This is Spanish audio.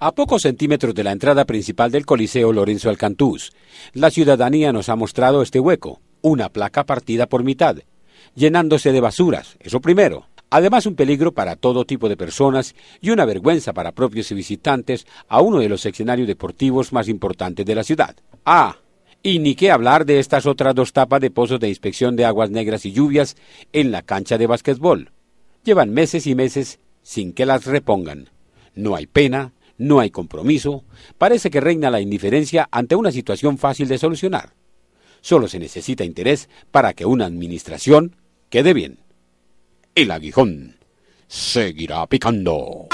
a pocos centímetros de la entrada principal del Coliseo Lorenzo Alcantús. La ciudadanía nos ha mostrado este hueco, una placa partida por mitad, llenándose de basuras, eso primero. Además, un peligro para todo tipo de personas y una vergüenza para propios y visitantes a uno de los escenarios deportivos más importantes de la ciudad. Ah, y ni qué hablar de estas otras dos tapas de pozos de inspección de aguas negras y lluvias en la cancha de básquetbol. Llevan meses y meses sin que las repongan. No hay pena, no hay compromiso, parece que reina la indiferencia ante una situación fácil de solucionar. Solo se necesita interés para que una administración quede bien. El aguijón seguirá picando.